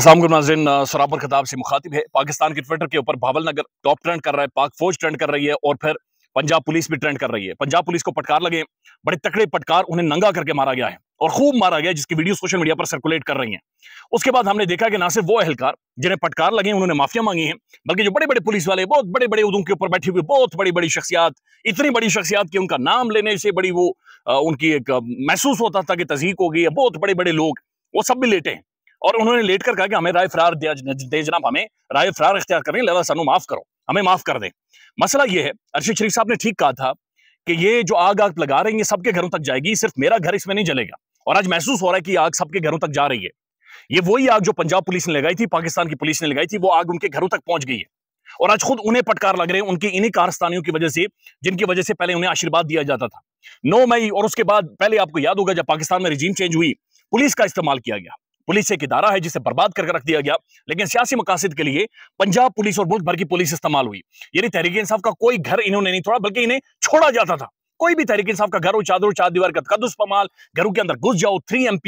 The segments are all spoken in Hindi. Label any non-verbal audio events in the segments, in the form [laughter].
के नाजरन सराबर खिताब से मुखातिब है पाकिस्तान के ट्विटर के ऊपर भावल नगर टॉप ट्रेंड कर रहा है पाक फौज ट्रेंड कर रही है और फिर पंजाब पुलिस भी ट्रेंड कर रही है पंजाब पुलिस को पटकार लगे बड़े तकड़े पटकार उन्हें नंगा करके मारा गया है और खूब मारा गया जिसकी वीडियो सोशल मीडिया पर सर्कुलेट कर रही है उसके बाद हमने देखा कि ना सिर्फ वो अहलकार जिन्हें पटकार लगे उन्होंने माफिया मांगी है बल्कि जो बड़े बड़े पुलिस वाले बहुत बड़े बड़े उदों के ऊपर बैठे हुए बहुत बड़ी बड़ी शख्सियात इतनी बड़ी शख्सियात की उनका नाम लेने से बड़ी वो उनकी एक महसूस होता था कि तजीक हो गई है बहुत बड़े बड़े लोग वो सब भी लेटे हैं और उन्होंने लेट कर कहा कि हमें राय फरार दे जनाब हमें राय फरार अख्तियार करें लेवा सानू माफ करो हमें माफ कर दें मसला ये है अर्शद शरीफ साहब ने ठीक कहा था कि ये जो आग आग लगा रही है सबके घरों तक जाएगी सिर्फ मेरा घर इसमें नहीं जलेगा और आज महसूस हो रहा है कि आग सबके घरों तक जा रही है ये वही आग जो पंजाब पुलिस ने लगाई थी पाकिस्तान की पुलिस ने लगाई थी वो आग उनके घरों तक पहुंच गई है और आज खुद उन्हें पटकार लग रहे हैं उनकी इन्हीं कारस्तानियों की वजह से जिनकी वजह से पहले उन्हें आशीर्वाद दिया जाता था नौ मई और उसके बाद पहले आपको याद होगा जब पाकिस्तान में रिजीम चेंज हुई पुलिस का इस्तेमाल किया गया पुलिस एक इदारा है जिसे बर्बाद करके रख दिया गया लेकिन सियासी मकासद के लिए पंजाब पुलिस और मुल्क भर की पुलिस इस्तेमाल हुई यानी तहरीक इंसाफ का कोई घर इन्होंने नहीं छोड़ा बल्कि इन्हें छोड़ा जाता था कोई भी तहरीक इंसाफ का घर हो चादर चार दीवार का कदुस पमाल घरों के अंदर घुस जाओ थ्री एम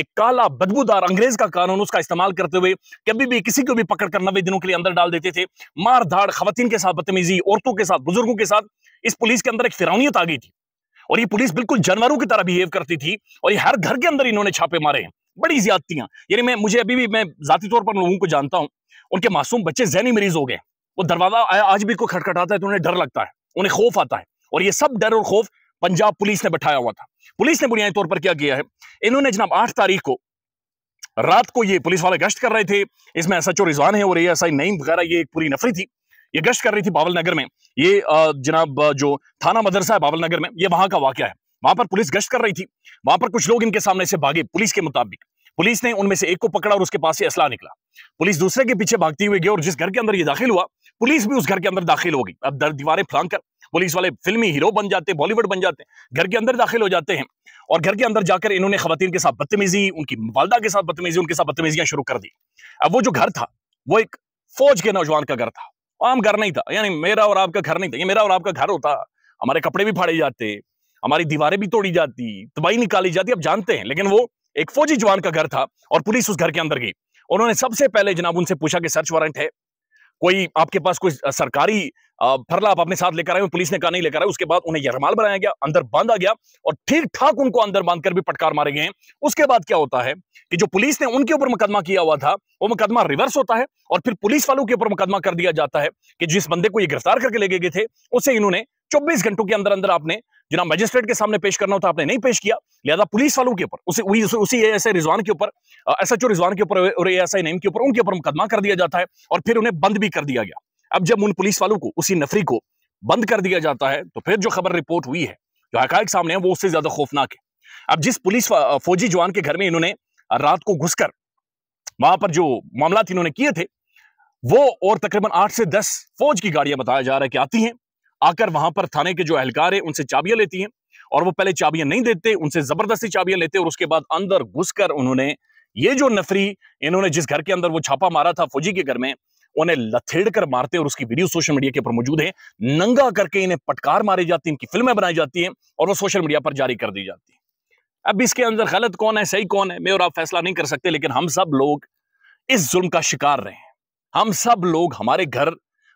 एक काला बदबूदार अंग्रेज का कानून उसका इस्तेमाल करते हुए कभी भी किसी को भी पकड़ कर नब्बे दिनों के लिए अंदर डाल देते थे मार धाड़ खातन के साथ बदतमीजी औरतों के साथ बुजुर्गों के साथ इस पुलिस के अंदर एक फिरौनियत आ गई थी और ये पुलिस बिल्कुल जानवरों की तरह बिहेव करती थी और ये हर घर के अंदर इन्होंने छापे मारे हैं बड़ी ज्यादतियाँ यानी मैं मुझे अभी भी मैं ज़ाती तौर पर लोगों को जानता हूँ उनके मासूम बच्चे जहनी मरीज हो गए वो दरवाज़ा आज भी कोई खटखटाता है तो उन्हें डर लगता है उन्हें खौफ आता है और ये सब डर और खौफ पंजाब पुलिस ने बैठाया हुआ था पुलिस ने बुनियादी तौर पर क्या किया है इन्होंने जनाब आठ तारीख को रात को ये पुलिस वाले गश्त कर रहे थे इसमें एस एच ओ रिजवान है और ये एस आई नईम वगैरह ये एक पूरी नफरी थी ये गश्त कर रही थी बावल नगर में ये जनाब जो थाना मदरसा है बावल नगर में ये वहां का वाक्य है वहां पर पुलिस गश्त कर रही थी वहां पर कुछ लोग इनके सामने से भागे पुलिस के मुताबिक पुलिस ने उनमें से एक को पकड़ा और उसके पास से असला निकला पुलिस दूसरे के पीछे भागती हुई गई और जिस घर के अंदर ये दाखिल हुआ पुलिस भी उस घर के अंदर दाखिल हो गई अब दर दीवारें फ्लांग कर पुलिस वाले फिल्मी हीरो बन जाते बॉलीवुड बन जाते हैं घर के अंदर दाखिल हो जाते हैं और घर के अंदर जाकर इन्होंने खवतिन के साथ बदतमीजी उनकी वालदा के साथ बदतमीजी उनके साथ बदतमीजियां शुरू कर दी अब वो जो घर था वो एक फौज के नौजवान का घर था आम घर नहीं था यानी मेरा और आपका घर नहीं था ये मेरा और आपका घर होता हमारे कपड़े भी फाड़े जाते हमारी दीवारें भी तोड़ी जाती तबाही निकाली जाती आप जानते हैं लेकिन वो एक फौजी जवान का घर था और पुलिस उस घर के अंदर गई उन्होंने सबसे पहले जनाब उनसे पूछा कि सर्च वारंट है कोई आपके पास कोई सरकारी फरला आप अपने साथ लेकर आए पुलिस ने कहा नहीं लेकर आए उसके बाद उन्हें यरमाल बनाया गया अंदर बांधा गया और ठीक ठाक उनको अंदर बांधकर भी पटकार मारे गए उसके बाद क्या होता है कि जो पुलिस ने उनके ऊपर मुकदमा किया हुआ था वो मुकदमा रिवर्स होता है और फिर पुलिस वालों के ऊपर मुकदमा कर दिया जाता है कि जिस बंदे को ये गिरफ्तार करके ले गए थे उसे इन्होंने चौबीस घंटों के अंदर अंदर आपने जो ना मजिस्ट्रेट के सामने पेश करना होता तो आपने नहीं पेश किया लिहाजा पुलिस वालों के ऊपर उसी उसी, एस रिजवान के ऊपर एस एच ओ रिजवान के ऊपर और एस आई के ऊपर उनके ऊपर मुकदमा कर दिया जाता है और फिर उन्हें बंद भी कर दिया गया अब जब उन पुलिस वालों को उसी नफरी को बंद कर दिया जाता है तो फिर जो खबर रिपोर्ट हुई है जो हकायक सामने है वो उससे ज्यादा खौफनाक है अब जिस पुलिस फौजी जवान के घर में इन्होंने रात को घुसकर वहां पर जो मामला इन्होंने किए थे वो और तकरीबन आठ से दस फौज की गाड़ियां बताया जा रहा है कि आती हैं आकर वहां पर थाने के जो एहलकार है उनसे चाबियां लेती हैं और वो पहले चाबियां नहीं देते उनसे जबरदस्ती चाबियां लेते और उसके बाद अंदर घुसकर उन्होंने ये जो नफरी इन्होंने जिस घर के अंदर वो छापा मारा था फौजी के घर में उन्हें लथेड़ कर मारते और उसकी वीडियो सोशल मीडिया के ऊपर मौजूद है नंगा करके इन्हें पटकार मारी जाती है इनकी फिल्में बनाई जाती हैं और वो सोशल मीडिया पर जारी कर दी जाती है अब इसके अंदर गलत कौन है सही कौन है मैं और आप फैसला नहीं कर सकते लेकिन हम सब लोग इस जुल्म का शिकार रहे हैं हम सब लोग हमारे घर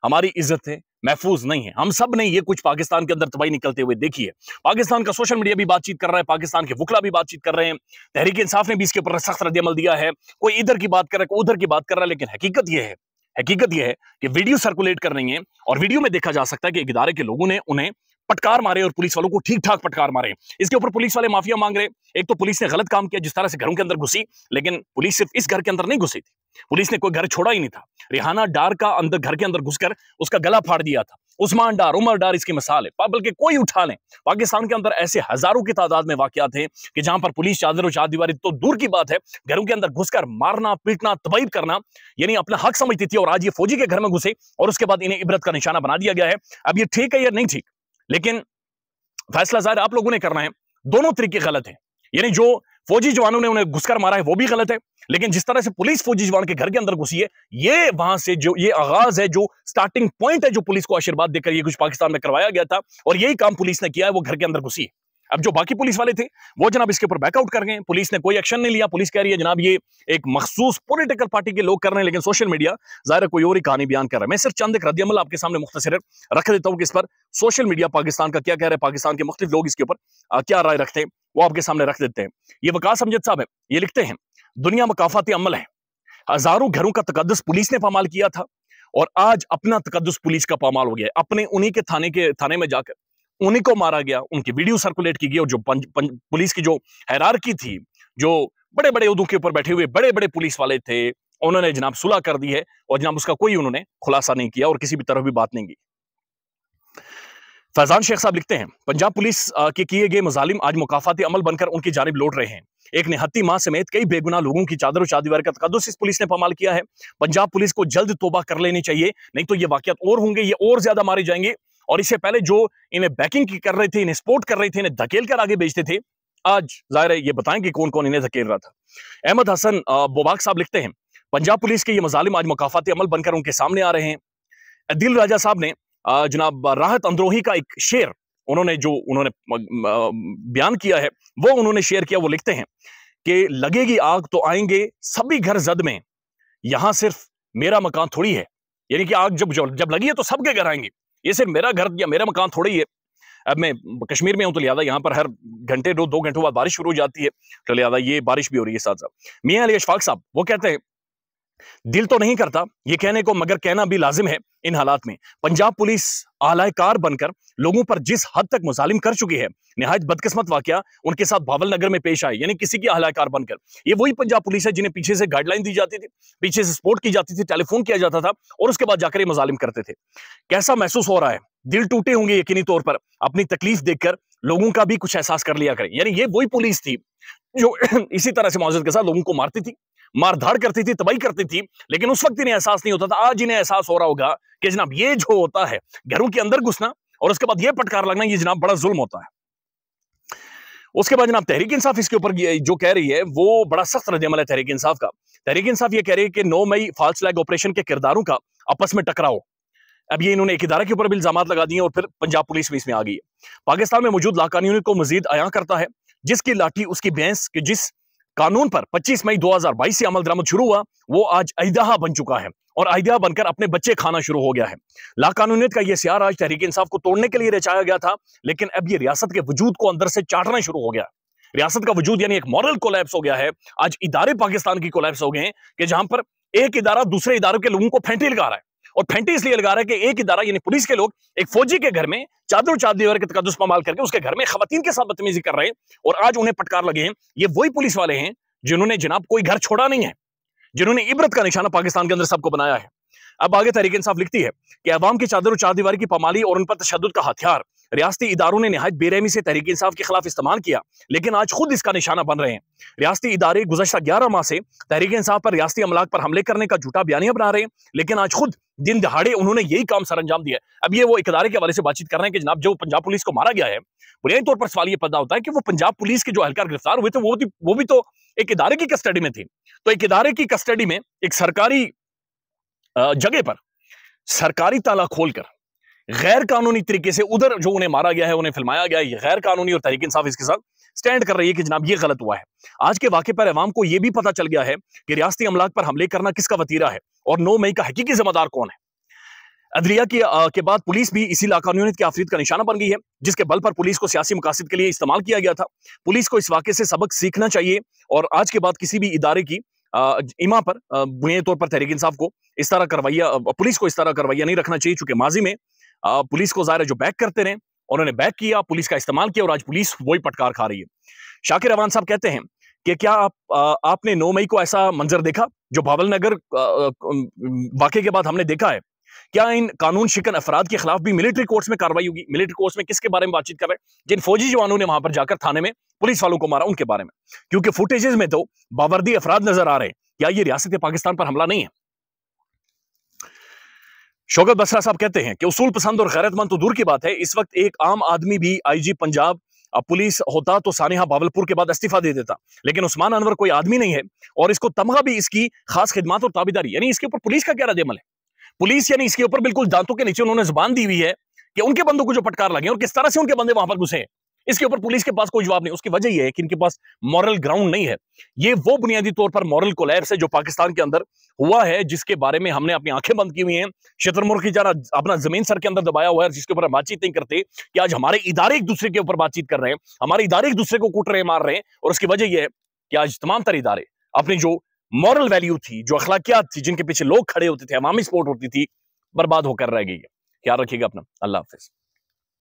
हमारी इज्जत है महफूज नहीं है हम सब ने ये कुछ पाकिस्तान के अंदर तबाही निकलते हुए देखी है पाकिस्तान का सोशल मीडिया भी बातचीत कर रहा है पाकिस्तान के वकला भी बातचीत कर रहे हैं तहरीक इंसाफ ने भी इसके ऊपर सख्त रद्दमल दिया है कोई इधर की बात कर रहा है कोई उधर की बात कर रहा है लेकिन हकीकत यह है हकीकत यह है कि वीडियो सर्कुलेट कर रही है और वीडियो में देखा जा सकता है कि इदारे के लोगों ने उन्हें पटकार मारे और पुलिस वालों को ठीक ठाक पटकार मारे इसके ऊपर पुलिस वाले माफिया मांग रहे एक तो पुलिस ने गलत काम किया जिस तरह से घरों के अंदर घुसी लेकिन पुलिस सिर्फ इस घर के अंदर नहीं घुसी थी पुलिस ने कोई घर छोड़ा ही नहीं था रिहाना डार का अंदर घर के अंदर घुसकर उसका गला फाड़ दिया था उस्मान डार उमर डार इसकी मिसाल है बल्कि कोई उठा लें पाकिस्तान के अंदर ऐसे हजारों की तादाद में वाकत हैं कि जहां पर पुलिस चादर और चार तो दूर की बात है घरों के अंदर घुसकर मारना पीटना तबाइब करना यानी अपना हक समझती थी और आज ये फौजी के घर में घुसे और उसके बाद इन्हें इबरत का निशाना बना दिया गया है अब ये ठीक है या नहीं ठीक लेकिन फैसला जाहिर आप लोगों ने करना है दोनों तरीके गलत है यानी जो फौजी जवानों ने उन्हें घुसकर मारा है वो भी गलत है लेकिन जिस तरह से पुलिस फौजी जवान के घर के अंदर घुसी है ये वहां से जो ये आगाज है जो स्टार्टिंग पॉइंट है जो पुलिस को आशीर्वाद देकर ये कुछ पाकिस्तान में करवाया गया था और यही काम पुलिस ने किया है वो घर के अंदर घुसी है अब जो बाकी पुलिस वाले थे वो जनाब इसके ऊपर बैकआउट कर गए पुलिस ने कोई एक्शन नहीं लिया पुलिस कह रही है जनाब ये एक मखसूस पोलिटिकल पार्टी के लोग कर रहे हैं लेकिन सोशल मीडिया जाहिर कोई और ही कहानी बयान कर रहा है मैं सिर्फ चंद एक रद्दमल आपके सामने मुख्तर रख देता हूँ कि इस पर सोशल मीडिया पाकिस्तान का क्या कह रहा है पाकिस्तान के मुख्तु लोग इसके ऊपर क्या राय रखते हैं वो आपके सामने रख देते हैं ये वकास अमजद साहब है ये लिखते हैं दुनिया मकाफाती अमल है हजारों घरों का तकदस पुलिस ने पामाल किया था और आज अपना तकदस पुलिस का पामाल हो गया है अपने उन्हीं के थाने के थाने में जाकर उन्हीं को मारा गया उनकी वीडियो सर्कुलेट की गई और जो पंज, पंज, पुलिस की जो हैरारकी थी जो बड़े बड़े उदू के ऊपर बैठे हुए बड़े बड़े पुलिस वाले थे उन्होंने जनाब सुलह कर दी है और जनाब उसका कोई उन्होंने खुलासा नहीं किया और किसी भी तरफ भी बात नहीं की फैजान शेख साहब लिखते हैं पंजाब पुलिस के किए गए मुजालिम आज मुकाफाती अमल बनकर उनकी जानब लौट रहे हैं एक निहत्ती मां समेत कई बेगुना लोगों की चादर और चादीवार का तकदस इस पुलिस ने पमाल किया है पंजाब पुलिस को जल्द तोबा कर लेनी चाहिए नहीं तो ये वाकत और होंगे ये और ज्यादा मारे जाएंगे और इससे पहले जो इन्हें बैकिंग कर रहे थे इन्हें सपोर्ट कर रहे थे इन्हें धकेल कर आगे बेचते थे आज जाहिर है ये बताएं कि कौन कौन इन्हें धकेल रहा था अहमद हसन बोबाक साहब लिखते हैं पंजाब पुलिस के ये मजालिम आज मकाफात अमल बनकर उनके सामने आ रहे हैं दिल राजा साहब ने जनाब राहत अंद्रोही का एक शेर उन्होंने जो उन्होंने बयान किया है वो उन्होंने शेयर किया वो लिखते हैं कि लगेगी आग तो आएंगे सभी घर जद में यहां सिर्फ मेरा मकान थोड़ी है यानी कि आग जब जब लगी है तो सबके घर आएंगे ये सिर्फ मेरा घर या मेरा मकान थोड़ी है अब मैं कश्मीर में हूँ तो लिहाजा यहाँ पर हर घंटे दो दो घंटों बाद बारिश शुरू हो जाती है तो लिहाजा ये बारिश भी हो रही है साथ साथ मियाँ अली अशफाक साहब वो कहते हैं दिल तो नहीं करता ये कहने को मगर कहना भी लाजिम है इन हालात में पंजाब पुलिस आलायकार बनकर लोगों पर जिस हद तक मुजालिम कर चुकी है नहायत बदकिस्मत वाक्य उनके साथ भावल नगर में पेश आए यानी किसी की आलायकार बनकर ये वही पंजाब पुलिस है जिन्हें पीछे से गाइडलाइन दी जाती थी पीछे से सपोर्ट की जाती थी टेलीफोन किया जाता था और उसके बाद जाकर ये मुजालिम करते थे कैसा महसूस हो रहा है दिल टूटे होंगे यकीनी तौर पर अपनी तकलीफ देखकर लोगों का भी कुछ एहसास कर लिया करें यानी ये वही पुलिस थी जो [clears throat] इसी तरह से मौजूद के साथ लोगों को मारती थी मारधाड़ करती थी तबाही करती थी लेकिन उस वक्त इन्हें एहसास नहीं होता था आज इन्हें एहसास हो रहा होगा कि जनाब ये जो होता है घरों के अंदर घुसना और उसके बाद ये पटकार लगना ये जनाब बड़ा जुल्म होता है उसके बाद जनाब तहरीक इंसाफ इसके ऊपर जो कह रही है वो बड़ा सख्त रजमल है तहरीक इंसाफ का तहरीक इंसाफ ये कह रही है कि नौ मई फॉल्स फ्लैग ऑपरेशन के किरदारों का आपस में टकराव अब ये इन्होंने एक इदारा के ऊपर भी इल्जाम लगा दिए और फिर पंजाब पुलिस भी इसमें आ गई है पाकिस्तान में मौजूद लाकानी को मजीद आया करता है जिसकी लाठी उसकी भैंस के जिस कानून पर 25 मई 2022 से अमल दरामद शुरू हुआ वो आज अहदहा बन चुका है और अहदहा बनकर अपने बच्चे खाना शुरू हो गया है लाकानूनीत का यह सियार आज तहरीक इंसाफ को तोड़ने के लिए रचाया गया था लेकिन अब ये रियासत के वजूद को अंदर से चाटना शुरू हो गया रियासत का वजूद यानी एक मॉरल कोलैप्स हो गया है आज इदारे पाकिस्तान की कोलैप्स हो गए हैं कि जहां पर एक इदारा दूसरे इदारों के लोगों को फेंटी लगा रहा है और फेंटी इसलिए लगा रहा है कि एक इदारा यानी पुलिस के लोग एक फौजी के घर में चादर चादी वर्ग का दुष्पमाल करके उसके घर में खातन के साथ बदतमीजी कर रहे हैं और आज उन्हें पटकार लगे हैं ये वही पुलिस वाले हैं जिन्होंने जनाब कोई घर छोड़ा नहीं है जिन्होंने इबरत का निशाना पाकिस्तान के अंदर सबको बनाया है अब आगे तरीके इंसाफ लिखती है कि अवाम की चादर और चार दीवार की पमाली और उन पर तशद का हथियार रियाती इदारों ने नहायत बेरहमी से तहरीक इंसाफ के खिलाफ इस्तेमाल किया लेकिन आज खुद इसका निशाना बन रहे हैं रियासती इदारे गुजशत ग्यारह माह से तहरीक इंसाफ पर रियाती अमलाक पर हमले करने का झूठा बयानिया बना रहे हैं लेकिन आज खुद दिन दहाड़े उन्होंने यही काम सर अंजाम दिया अब ये वो इकदारे के हवाले से बातचीत कर रहे हैं कि जनाब जो पंजाब पुलिस को मारा गया है बुनियादी तौर पर सवाल ये पैदा होता है कि वो पंजाब पुलिस के जो अहलकार गिरफ्तार हुए थे वो वो भी तो एक इदारे की कस्टडी में थे तो एक इदारे की कस्टडी में एक सरकारी जगह पर सरकारी ताला खोलकर गैर कानूनी तरीके से उधर जो उन्हें मारा गया है उन्हें फिल्माया गया है गैर कानूनी और तरीके इंसाफ इसके साथ स्टैंड कर रही है कि जनाब ये गलत हुआ है आज के वाक्य पर अवाम को यह भी पता चल गया है कि रियाती अमलाक पर हमले करना किसका वतीरा है और नौ मई का हकीकी जिम्मेदार कौन है अदलिया के, के बाद पुलिस भी इसी इलाका लाकानूनीत के आफरीत का निशाना बन गई है जिसके बल पर पुलिस को सियासी मकासद के लिए इस्तेमाल किया गया था पुलिस को इस वाक्य से सबक सीखना चाहिए और आज के बाद किसी भी इदारे की इमा पर बुनियादी तौर पर तहरीक इंसाफ को इस तरह करवाइया पुलिस को इस तरह करवाइया नहीं रखना चाहिए चूंकि माजी में पुलिस को ज़ाहिर जो बैक करते रहे उन्होंने बैक किया पुलिस का इस्तेमाल किया और आज पुलिस वही पटकार खा रही है शाकिर अवान साहब कहते हैं कि क्या आप आ, आपने 9 मई को ऐसा मंजर देखा जो भावल नगर वाकई के बाद हमने देखा है क्या इन कानून शिकन अफराद के खिलाफ भी मिलिट्री कोर्ट्स में कार्रवाई होगी मिलिट्री कोर्ट्स में किसके बारे में बातचीत कर रहे हैं जिन फौजी जवानों ने वहां पर जाकर थाने में पुलिस वालों को मारा उनके बारे में क्योंकि फुटेजेस में तो बावर्दी अफराद नजर आ रहे हैं क्या ये रियासत पाकिस्तान पर हमला नहीं है शौकत बसरा साहब कहते हैं कि उसूल पसंद और गैरतमंद तो दूर की बात है इस वक्त एक आम आदमी भी आईजी पंजाब पुलिस होता तो सानिहा बावलपुर के बाद इस्तीफा दे देता लेकिन उस्मान अनवर कोई आदमी नहीं है और इसको तमगा भी इसकी खास खिदमत और ताबेदारी यानी इसके ऊपर पुलिस का क्या रदमल है पुलिस यानी इसके ऊपर बिल्कुल दांतों के नीचे उन्होंने जुबान दी हुई है कि उनके बंदों को जो पटकार लगे और किस तरह से उनके बंदे वहां पर घुसे हैं इसके ऊपर पुलिस के पास कोई जवाब नहीं उसकी वजह यह है कि इनके पास मॉरल ग्राउंड नहीं है ये वो बुनियादी तौर पर मॉरल कोलैप्स है जो पाकिस्तान के अंदर हुआ है जिसके बारे में हमने अपनी आंखें बंद की हुई हैं शत्रु की जरा अपना जमीन सर के अंदर दबाया हुआ है जिसके ऊपर हम बातचीत नहीं करते कि आज हमारे इदारे एक दूसरे के ऊपर बातचीत कर रहे हैं हमारे इदारे एक दूसरे को कूट रहे हैं मार रहे हैं और उसकी वजह यह है कि आज तमाम तर इदारे अपनी जो मॉरल वैल्यू थी जो अखलाकियात थी जिनके पीछे लोग खड़े होते थे अवामी सपोर्ट होती थी बर्बाद होकर रह गई है ख्याल रखिएगा अपना अल्लाह हाफिज़